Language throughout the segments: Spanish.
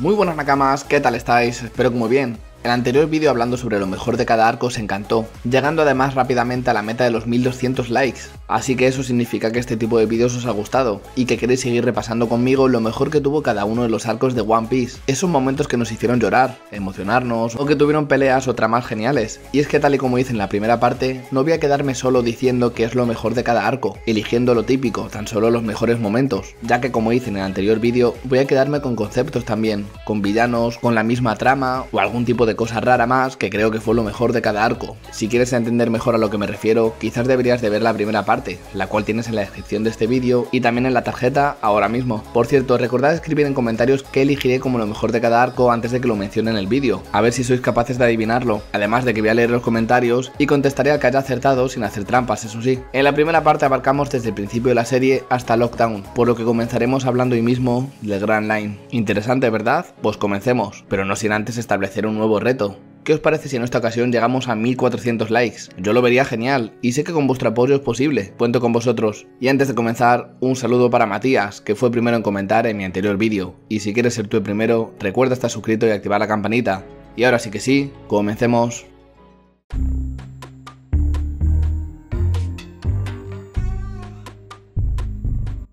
Muy buenas nakamas, ¿qué tal estáis? Espero que muy bien. El anterior vídeo hablando sobre lo mejor de cada arco se encantó, llegando además rápidamente a la meta de los 1200 likes, así que eso significa que este tipo de vídeos os ha gustado y que queréis seguir repasando conmigo lo mejor que tuvo cada uno de los arcos de One Piece, esos momentos que nos hicieron llorar, emocionarnos o que tuvieron peleas o tramas geniales. Y es que tal y como hice en la primera parte, no voy a quedarme solo diciendo que es lo mejor de cada arco, eligiendo lo típico, tan solo los mejores momentos, ya que como hice en el anterior vídeo, voy a quedarme con conceptos también, con villanos, con la misma trama o algún tipo de de cosa rara más que creo que fue lo mejor de cada arco. Si quieres entender mejor a lo que me refiero, quizás deberías de ver la primera parte, la cual tienes en la descripción de este vídeo y también en la tarjeta ahora mismo. Por cierto, recordad escribir en comentarios qué elegiré como lo mejor de cada arco antes de que lo mencione en el vídeo, a ver si sois capaces de adivinarlo, además de que voy a leer los comentarios y contestaré al que haya acertado sin hacer trampas, eso sí. En la primera parte abarcamos desde el principio de la serie hasta Lockdown, por lo que comenzaremos hablando hoy mismo de Grand Line. Interesante, ¿verdad? Pues comencemos, pero no sin antes establecer un nuevo reto. ¿Qué os parece si en esta ocasión llegamos a 1400 likes? Yo lo vería genial y sé que con vuestro apoyo es posible, cuento con vosotros. Y antes de comenzar, un saludo para Matías, que fue primero en comentar en mi anterior vídeo. Y si quieres ser tú el primero, recuerda estar suscrito y activar la campanita. Y ahora sí que sí, comencemos.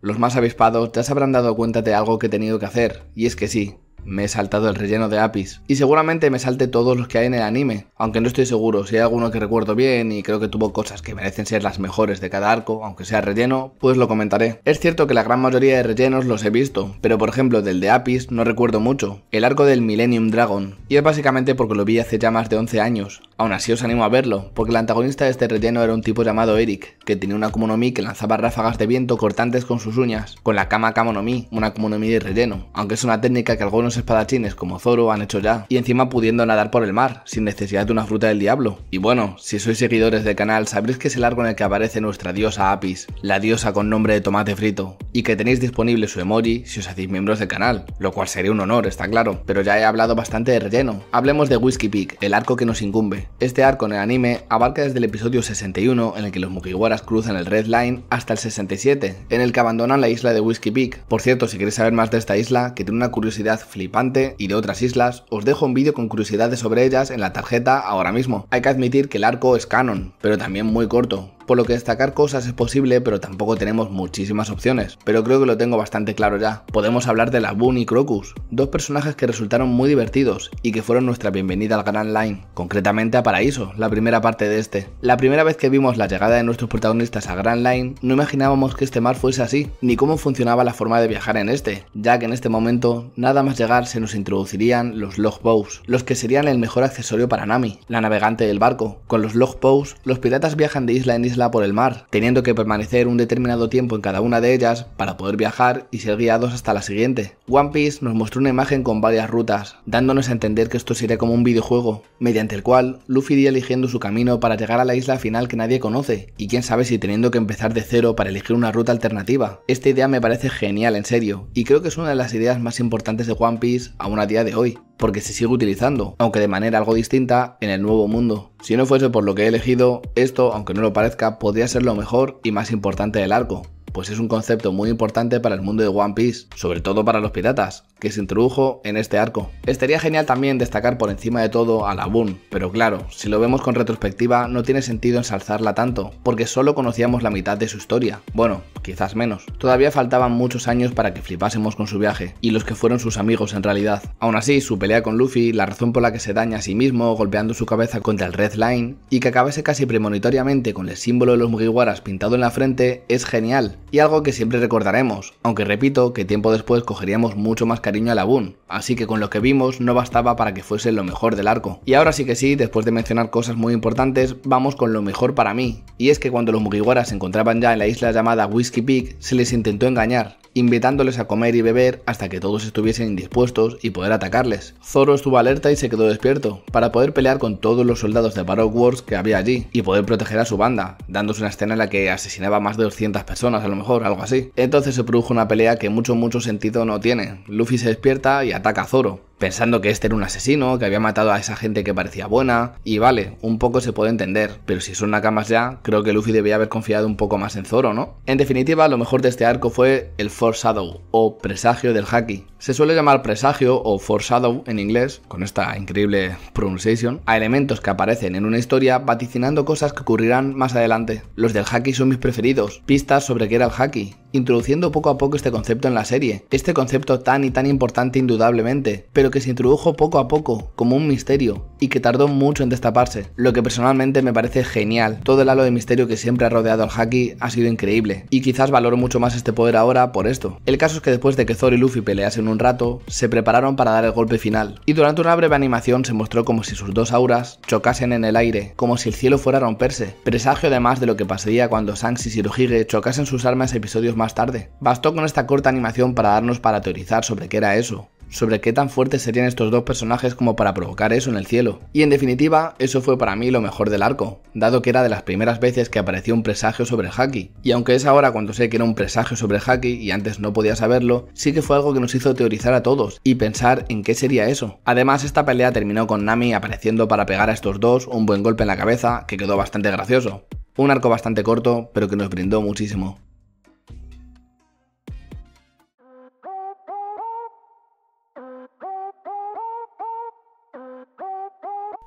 Los más avispados ya se habrán dado cuenta de algo que he tenido que hacer, y es que sí, me he saltado el relleno de Apis. Y seguramente me salte todos los que hay en el anime, aunque no estoy seguro si hay alguno que recuerdo bien y creo que tuvo cosas que merecen ser las mejores de cada arco, aunque sea relleno, pues lo comentaré. Es cierto que la gran mayoría de rellenos los he visto, pero por ejemplo del de Apis no recuerdo mucho, el arco del Millennium Dragon, y es básicamente porque lo vi hace ya más de 11 años. Aún así os animo a verlo, porque el antagonista de este relleno era un tipo llamado Eric, que tenía una Kumonomi que lanzaba ráfagas de viento cortantes con sus uñas, con la Kama Kamonomi, una Kumonomi de relleno, aunque es una técnica que algunos espadachines como Zoro han hecho ya, y encima pudiendo nadar por el mar, sin necesidad de una fruta del diablo. Y bueno, si sois seguidores del canal sabréis que es el arco en el que aparece nuestra diosa Apis, la diosa con nombre de tomate frito, y que tenéis disponible su emoji si os hacéis miembros del canal, lo cual sería un honor, está claro, pero ya he hablado bastante de relleno. Hablemos de Whiskey Peak, el arco que nos incumbe. Este arco en el anime abarca desde el episodio 61 en el que los Mugiwaras cruzan el Red Line hasta el 67, en el que abandonan la isla de Whiskey Peak. Por cierto, si queréis saber más de esta isla, que tiene una curiosidad flipante, y de otras islas, os dejo un vídeo con curiosidades sobre ellas en la tarjeta ahora mismo. Hay que admitir que el arco es canon, pero también muy corto, por lo que destacar cosas es posible, pero tampoco tenemos muchísimas opciones. Pero creo que lo tengo bastante claro ya. Podemos hablar de la Boon y Crocus, dos personajes que resultaron muy divertidos y que fueron nuestra bienvenida al Grand Line, concretamente a Paraíso, la primera parte de este. La primera vez que vimos la llegada de nuestros protagonistas a Grand Line, no imaginábamos que este mar fuese así, ni cómo funcionaba la forma de viajar en este, ya que en este momento, nada más llegar se nos introducirían los logbows, los que serían el mejor accesorio para Nami, la navegante del barco. Con los logbows, los piratas viajan de isla en isla por el mar, teniendo que permanecer un determinado tiempo en cada una de ellas para poder viajar y ser guiados hasta la siguiente. One Piece nos mostró una imagen con varias rutas, dándonos a entender que esto sería como un videojuego, mediante el cual Luffy iría eligiendo su camino para llegar a la isla final que nadie conoce, y quién sabe si teniendo que empezar de cero para elegir una ruta alternativa. Esta idea me parece genial en serio, y creo que es una de las ideas más importantes de One Piece aún a día de hoy, porque se sigue utilizando, aunque de manera algo distinta, en el nuevo mundo. Si no fuese por lo que he elegido, esto, aunque no lo parezca, podría ser lo mejor y más importante del arco, pues es un concepto muy importante para el mundo de One Piece, sobre todo para los piratas, que se introdujo en este arco. Estaría genial también destacar por encima de todo a la pero claro, si lo vemos con retrospectiva no tiene sentido ensalzarla tanto, porque solo conocíamos la mitad de su historia. Bueno, quizás menos. Todavía faltaban muchos años para que flipásemos con su viaje, y los que fueron sus amigos en realidad. Aún así, su pelea con Luffy, la razón por la que se daña a sí mismo golpeando su cabeza contra el Red Line, y que acabase casi premonitoriamente con el símbolo de los Mugiwaras pintado en la frente, es genial, y algo que siempre recordaremos, aunque repito que tiempo después cogeríamos mucho más cariño a Labun, así que con lo que vimos no bastaba para que fuese lo mejor del arco. Y ahora sí que sí, después de mencionar cosas muy importantes, vamos con lo mejor para mí, y es que cuando los Mugiwara se encontraban ya en la isla llamada Whiskey Peak, se les intentó engañar, invitándoles a comer y beber hasta que todos estuviesen indispuestos y poder atacarles. Zoro estuvo alerta y se quedó despierto, para poder pelear con todos los soldados de Baroque Wars que había allí, y poder proteger a su banda, dándose una escena en la que asesinaba a más de 200 personas a lo mejor, algo así. Entonces se produjo una pelea que mucho mucho sentido no tiene. Luffy se despierta y ataca a Zoro, pensando que este era un asesino, que había matado a esa gente que parecía buena, y vale, un poco se puede entender, pero si son nakamas ya, creo que Luffy debía haber confiado un poco más en Zoro, ¿no? En definitiva, lo mejor de este arco fue el shadow o presagio del haki. Se suele llamar presagio o foreshadow en inglés, con esta increíble pronunciación, a elementos que aparecen en una historia vaticinando cosas que ocurrirán más adelante. Los del haki son mis preferidos, pistas sobre qué era el haki, introduciendo poco a poco este concepto en la serie, este concepto tan y tan importante indudablemente, pero que se introdujo poco a poco, como un misterio, y que tardó mucho en destaparse, lo que personalmente me parece genial. Todo el halo de misterio que siempre ha rodeado al haki ha sido increíble, y quizás valoro mucho más este poder ahora por esto. El caso es que después de que Thor y Luffy peleasen un rato, se prepararon para dar el golpe final, y durante una breve animación se mostró como si sus dos auras chocasen en el aire, como si el cielo fuera a romperse, presagio además de lo que pasaría cuando Shanks y Shirohige chocasen sus armas episodios más tarde. Bastó con esta corta animación para darnos para teorizar sobre qué era eso, sobre qué tan fuertes serían estos dos personajes como para provocar eso en el cielo. Y en definitiva, eso fue para mí lo mejor del arco, dado que era de las primeras veces que apareció un presagio sobre Haki. Y aunque es ahora cuando sé que era un presagio sobre Haki y antes no podía saberlo, sí que fue algo que nos hizo teorizar a todos y pensar en qué sería eso. Además, esta pelea terminó con Nami apareciendo para pegar a estos dos un buen golpe en la cabeza que quedó bastante gracioso. Un arco bastante corto, pero que nos brindó muchísimo.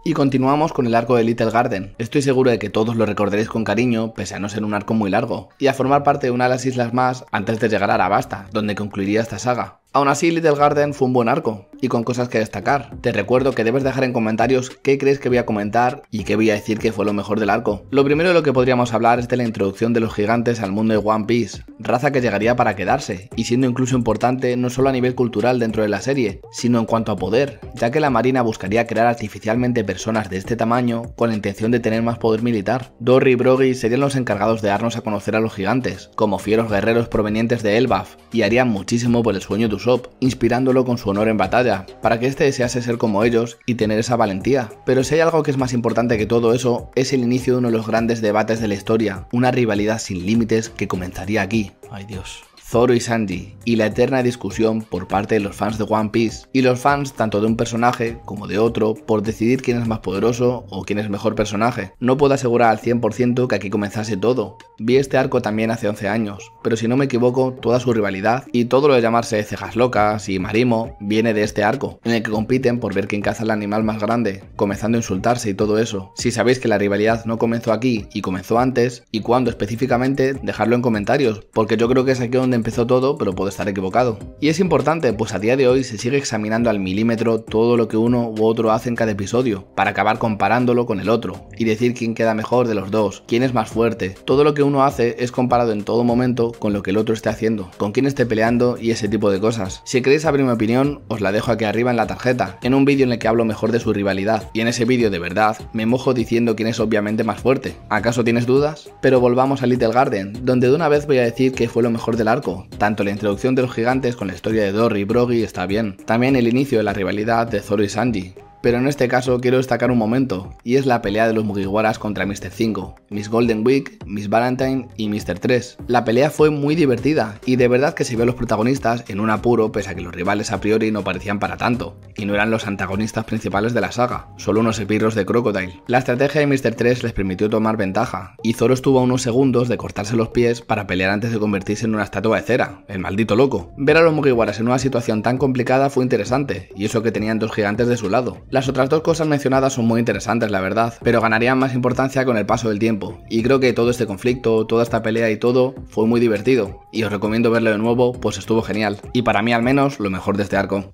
Y continuamos con el arco de Little Garden. Estoy seguro de que todos lo recordaréis con cariño, pese a no ser un arco muy largo, y a formar parte de una de las islas más antes de llegar a Arabasta, donde concluiría esta saga. Aún así, Little Garden fue un buen arco y con cosas que destacar. Te recuerdo que debes dejar en comentarios qué crees que voy a comentar y qué voy a decir que fue lo mejor del arco. Lo primero de lo que podríamos hablar es de la introducción de los gigantes al mundo de One Piece, raza que llegaría para quedarse y siendo incluso importante no solo a nivel cultural dentro de la serie, sino en cuanto a poder, ya que la Marina buscaría crear artificialmente personas de este tamaño con la intención de tener más poder militar. Dory y Brogy serían los encargados de darnos a conocer a los gigantes, como fieros guerreros provenientes de Elbaf, y harían muchísimo por el sueño de inspirándolo con su honor en batalla, para que éste desease ser como ellos y tener esa valentía. Pero si hay algo que es más importante que todo eso, es el inicio de uno de los grandes debates de la historia, una rivalidad sin límites que comenzaría aquí. Ay Dios. Zoro y Sanji y la eterna discusión por parte de los fans de One Piece y los fans tanto de un personaje como de otro por decidir quién es más poderoso o quién es mejor personaje. No puedo asegurar al 100% que aquí comenzase todo. Vi este arco también hace 11 años, pero si no me equivoco, toda su rivalidad y todo lo de llamarse cejas locas y marimo viene de este arco, en el que compiten por ver quién caza el animal más grande, comenzando a insultarse y todo eso. Si sabéis que la rivalidad no comenzó aquí y comenzó antes, y cuándo específicamente, dejadlo en comentarios, porque yo creo que es aquí donde empezó todo, pero puedo estar equivocado. Y es importante, pues a día de hoy se sigue examinando al milímetro todo lo que uno u otro hace en cada episodio, para acabar comparándolo con el otro, y decir quién queda mejor de los dos, quién es más fuerte. Todo lo que uno hace es comparado en todo momento con lo que el otro esté haciendo, con quién esté peleando y ese tipo de cosas. Si queréis saber mi opinión, os la dejo aquí arriba en la tarjeta, en un vídeo en el que hablo mejor de su rivalidad, y en ese vídeo de verdad me mojo diciendo quién es obviamente más fuerte. ¿Acaso tienes dudas? Pero volvamos a Little Garden, donde de una vez voy a decir que fue lo mejor del arco tanto la introducción de los gigantes con la historia de Dory y Broggy está bien, también el inicio de la rivalidad de Zoro y Sanji, pero en este caso quiero destacar un momento, y es la pelea de los Mugiwaras contra Mr. 5, Miss Golden Week, Miss Valentine y Mr. 3. La pelea fue muy divertida, y de verdad que se vio a los protagonistas en un apuro pese a que los rivales a priori no parecían para tanto, y no eran los antagonistas principales de la saga, solo unos epirros de Crocodile. La estrategia de Mr. 3 les permitió tomar ventaja, y Zoro estuvo a unos segundos de cortarse los pies para pelear antes de convertirse en una estatua de cera, el maldito loco. Ver a los Mugiwaras en una situación tan complicada fue interesante, y eso que tenían dos gigantes de su lado, las otras dos cosas mencionadas son muy interesantes, la verdad, pero ganarían más importancia con el paso del tiempo. Y creo que todo este conflicto, toda esta pelea y todo fue muy divertido, y os recomiendo verlo de nuevo, pues estuvo genial. Y para mí al menos, lo mejor de este arco.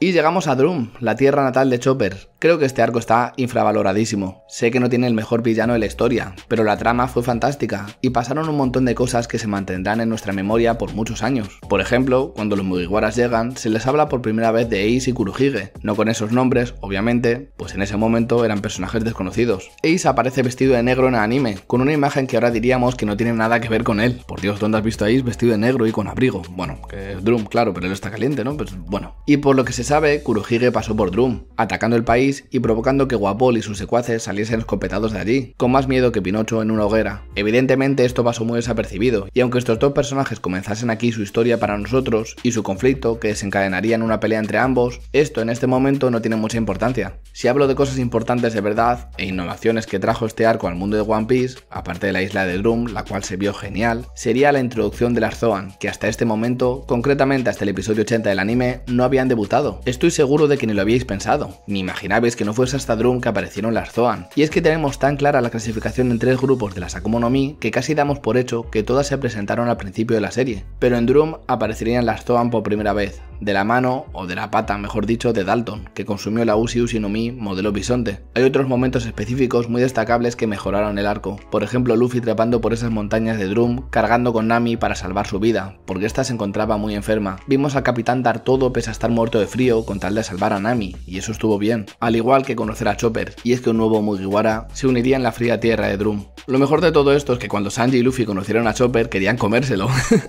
Y llegamos a Drum, la tierra natal de Chopper. Creo que este arco está infravaloradísimo. Sé que no tiene el mejor villano de la historia, pero la trama fue fantástica y pasaron un montón de cosas que se mantendrán en nuestra memoria por muchos años. Por ejemplo, cuando los Mugiwaras llegan, se les habla por primera vez de Ace y Kuruhige, no con esos nombres, obviamente, pues en ese momento eran personajes desconocidos. Ace aparece vestido de negro en el anime, con una imagen que ahora diríamos que no tiene nada que ver con él. Por Dios, ¿dónde has visto a Ace vestido de negro y con abrigo? Bueno, que es Drum, claro, pero él está caliente, ¿no? Pues bueno. Y por lo que se sabe, Kuruhige pasó por Drum, atacando el país y provocando que Guapol y sus secuaces saliesen escopetados de allí, con más miedo que Pinocho en una hoguera. Evidentemente esto pasó muy desapercibido, y aunque estos dos personajes comenzasen aquí su historia para nosotros y su conflicto que desencadenaría en una pelea entre ambos, esto en este momento no tiene mucha importancia. Si hablo de cosas importantes de verdad e innovaciones que trajo este arco al mundo de One Piece, aparte de la isla de Drum, la cual se vio genial, sería la introducción de las Zoan, que hasta este momento, concretamente hasta el episodio 80 del anime, no habían debutado. Estoy seguro de que ni lo habíais pensado, ni imaginado que no fuese hasta Drum que aparecieron las Zoan. Y es que tenemos tan clara la clasificación en tres grupos de las Akuma no Mi que casi damos por hecho que todas se presentaron al principio de la serie, pero en Drum aparecerían las Zoan por primera vez, de la mano, o de la pata mejor dicho, de Dalton, que consumió la Usi Usi no Mi modelo bisonte. Hay otros momentos específicos muy destacables que mejoraron el arco, por ejemplo Luffy trepando por esas montañas de Drum, cargando con Nami para salvar su vida, porque esta se encontraba muy enferma. Vimos al capitán dar todo pese a estar muerto de frío con tal de salvar a Nami, y eso estuvo bien al igual que conocer a Chopper, y es que un nuevo Mugiwara se uniría en la fría tierra de Drum. Lo mejor de todo esto es que cuando Sanji y Luffy conocieron a Chopper querían comérselo.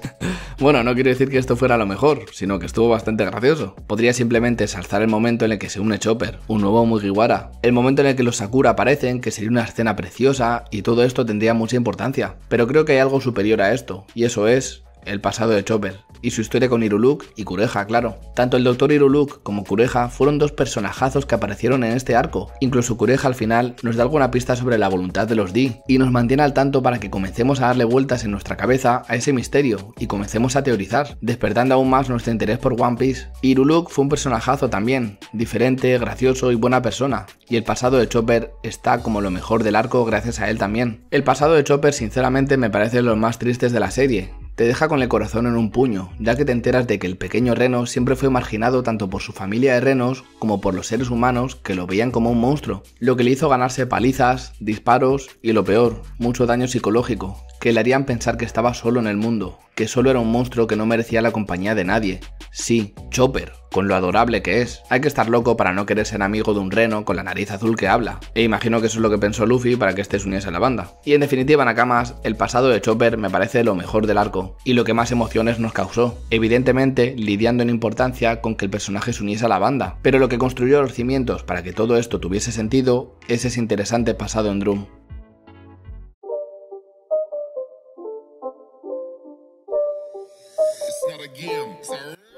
bueno, no quiero decir que esto fuera lo mejor, sino que estuvo bastante gracioso. Podría simplemente saltar el momento en el que se une Chopper, un nuevo Mugiwara, el momento en el que los Sakura aparecen, que sería una escena preciosa, y todo esto tendría mucha importancia. Pero creo que hay algo superior a esto, y eso es el pasado de Chopper y su historia con Iruluk y Cureja, claro. Tanto el doctor Iruluk como Cureja fueron dos personajazos que aparecieron en este arco. Incluso Cureja al final nos da alguna pista sobre la voluntad de los D, y nos mantiene al tanto para que comencemos a darle vueltas en nuestra cabeza a ese misterio y comencemos a teorizar, despertando aún más nuestro interés por One Piece. Iruluk fue un personajazo también, diferente, gracioso y buena persona, y el pasado de Chopper está como lo mejor del arco gracias a él también. El pasado de Chopper sinceramente me parece de los más tristes de la serie, te deja con el corazón en un puño, ya que te enteras de que el pequeño reno siempre fue marginado tanto por su familia de renos como por los seres humanos que lo veían como un monstruo, lo que le hizo ganarse palizas, disparos y lo peor, mucho daño psicológico, que le harían pensar que estaba solo en el mundo, que solo era un monstruo que no merecía la compañía de nadie. Sí, Chopper, con lo adorable que es. Hay que estar loco para no querer ser amigo de un reno con la nariz azul que habla. E imagino que eso es lo que pensó Luffy para que este se uniese a la banda. Y en definitiva, Nakamas, el pasado de Chopper me parece lo mejor del arco y lo que más emociones nos causó. Evidentemente, lidiando en importancia con que el personaje se uniese a la banda. Pero lo que construyó los cimientos para que todo esto tuviese sentido es ese interesante pasado en Drum.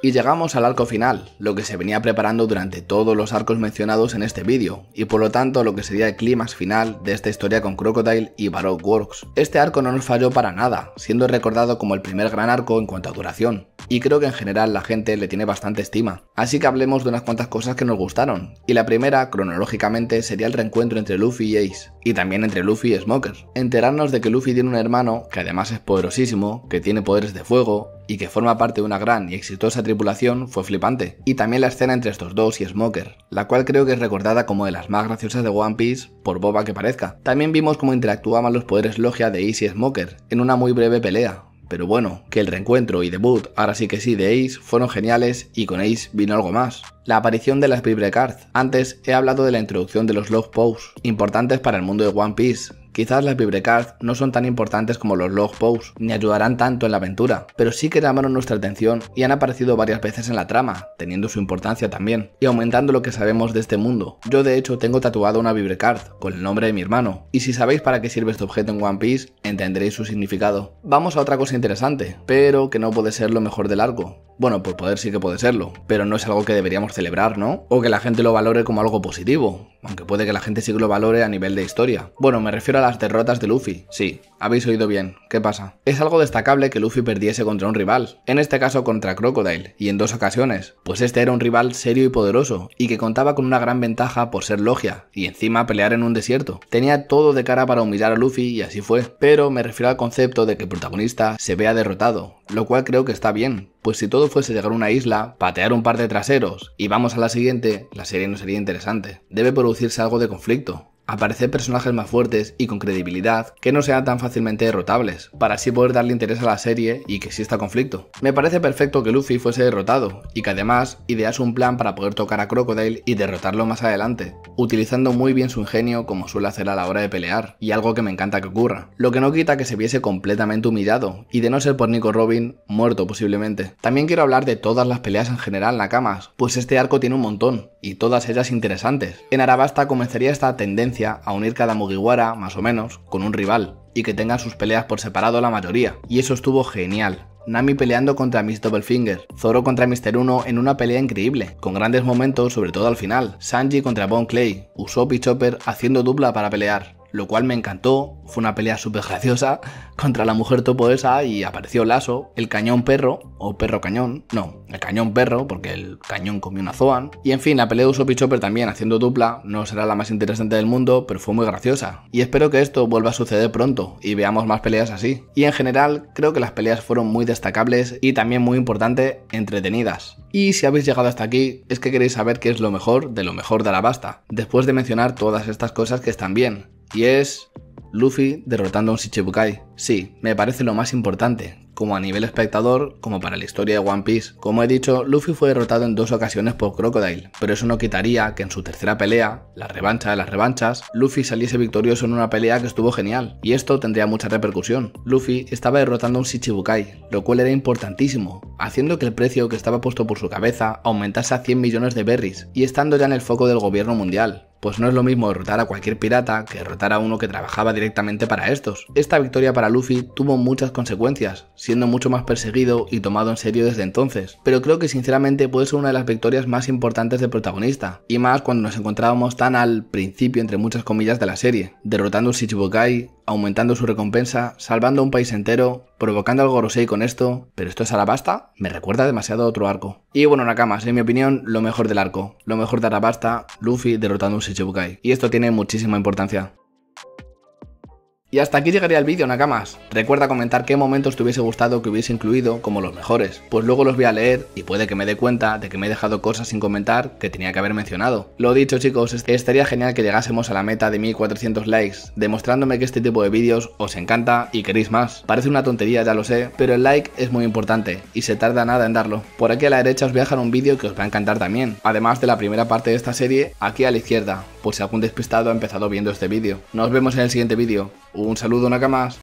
Y llegamos al arco final, lo que se venía preparando durante todos los arcos mencionados en este vídeo, y por lo tanto lo que sería el clímax final de esta historia con Crocodile y Baroque Works. Este arco no nos falló para nada, siendo recordado como el primer gran arco en cuanto a duración, y creo que en general la gente le tiene bastante estima. Así que hablemos de unas cuantas cosas que nos gustaron, y la primera, cronológicamente, sería el reencuentro entre Luffy y Ace, y también entre Luffy y Smoker. Enterarnos de que Luffy tiene un hermano, que además es poderosísimo, que tiene poderes de fuego, y que forma parte de una gran y exitosa tripulación fue flipante. Y también la escena entre estos dos y Smoker, la cual creo que es recordada como de las más graciosas de One Piece, por boba que parezca. También vimos cómo interactuaban los poderes logia de Ace y Smoker en una muy breve pelea, pero bueno, que el reencuentro y debut, ahora sí que sí, de Ace fueron geniales y con Ace vino algo más. La aparición de las Bibre Cards. Antes he hablado de la introducción de los Log Pose, importantes para el mundo de One Piece, Quizás las bibrecards no son tan importantes como los log posts, ni ayudarán tanto en la aventura, pero sí que llamaron nuestra atención y han aparecido varias veces en la trama, teniendo su importancia también, y aumentando lo que sabemos de este mundo. Yo de hecho tengo tatuado una bibrecard, con el nombre de mi hermano, y si sabéis para qué sirve este objeto en One Piece, entenderéis su significado. Vamos a otra cosa interesante, pero que no puede ser lo mejor del arco. Bueno, por pues poder sí que puede serlo, pero no es algo que deberíamos celebrar, ¿no? O que la gente lo valore como algo positivo, aunque puede que la gente sí que lo valore a nivel de historia. Bueno, me refiero a las derrotas de Luffy. Sí, habéis oído bien, ¿qué pasa? Es algo destacable que Luffy perdiese contra un rival, en este caso contra Crocodile, y en dos ocasiones, pues este era un rival serio y poderoso, y que contaba con una gran ventaja por ser logia, y encima pelear en un desierto. Tenía todo de cara para humillar a Luffy y así fue, pero me refiero al concepto de que el protagonista se vea derrotado, lo cual creo que está bien, pues si todo fuese llegar a una isla, patear un par de traseros y vamos a la siguiente, la serie no sería interesante. Debe producirse algo de conflicto, aparecer personajes más fuertes y con credibilidad que no sean tan fácilmente derrotables, para así poder darle interés a la serie y que exista conflicto. Me parece perfecto que Luffy fuese derrotado y que además idease un plan para poder tocar a Crocodile y derrotarlo más adelante, utilizando muy bien su ingenio como suele hacer a la hora de pelear, y algo que me encanta que ocurra, lo que no quita que se viese completamente humillado y de no ser por Nico Robin, muerto posiblemente. También quiero hablar de todas las peleas en general Nakamas, pues este arco tiene un montón, y todas ellas interesantes. En Arabasta comenzaría esta tendencia a unir cada Mugiwara, más o menos, con un rival, y que tengan sus peleas por separado la mayoría. Y eso estuvo genial, Nami peleando contra Miss Doublefinger, Zoro contra Mr. Uno en una pelea increíble, con grandes momentos sobre todo al final, Sanji contra Bon Clay, Usopp y Chopper haciendo dupla para pelear, lo cual me encantó. Fue una pelea súper graciosa contra la mujer topo y apareció lazo el cañón perro, o perro cañón, no, el cañón perro, porque el cañón comió una Zoan. Y en fin, la pelea de Usopp también haciendo dupla, no será la más interesante del mundo, pero fue muy graciosa. Y espero que esto vuelva a suceder pronto y veamos más peleas así. Y en general, creo que las peleas fueron muy destacables y también muy importante, entretenidas. Y si habéis llegado hasta aquí, es que queréis saber qué es lo mejor de lo mejor de la basta, después de mencionar todas estas cosas que están bien y es Luffy derrotando a un Shichibukai. Sí, me parece lo más importante, como a nivel espectador, como para la historia de One Piece. Como he dicho, Luffy fue derrotado en dos ocasiones por Crocodile, pero eso no quitaría que en su tercera pelea, la revancha de las revanchas, Luffy saliese victorioso en una pelea que estuvo genial, y esto tendría mucha repercusión. Luffy estaba derrotando a un Shichibukai, lo cual era importantísimo, haciendo que el precio que estaba puesto por su cabeza aumentase a 100 millones de berries, y estando ya en el foco del gobierno mundial, pues no es lo mismo derrotar a cualquier pirata que derrotar a uno que trabajaba directamente para estos. Esta victoria para Luffy tuvo muchas consecuencias, siendo mucho más perseguido y tomado en serio desde entonces, pero creo que sinceramente puede ser una de las victorias más importantes del protagonista, y más cuando nos encontrábamos tan al principio entre muchas comillas de la serie, derrotando a Shichibukai, aumentando su recompensa, salvando un país entero, provocando al Gorosei con esto, pero esto es Alabasta, me recuerda demasiado a otro arco. Y bueno, Nakamas, en mi opinión, lo mejor del arco, lo mejor de Alabasta, Luffy derrotando a un Shichibukai, y esto tiene muchísima importancia. Y hasta aquí llegaría el vídeo, Nakamas. Recuerda comentar qué momentos te hubiese gustado que hubiese incluido como los mejores, pues luego los voy a leer y puede que me dé cuenta de que me he dejado cosas sin comentar que tenía que haber mencionado. Lo dicho chicos, estaría genial que llegásemos a la meta de 1400 likes, demostrándome que este tipo de vídeos os encanta y queréis más. Parece una tontería, ya lo sé, pero el like es muy importante y se tarda nada en darlo. Por aquí a la derecha os voy a dejar un vídeo que os va a encantar también, además de la primera parte de esta serie, aquí a la izquierda, por si algún despistado ha empezado viendo este vídeo. Nos vemos en el siguiente vídeo. Un saludo, Nakamas.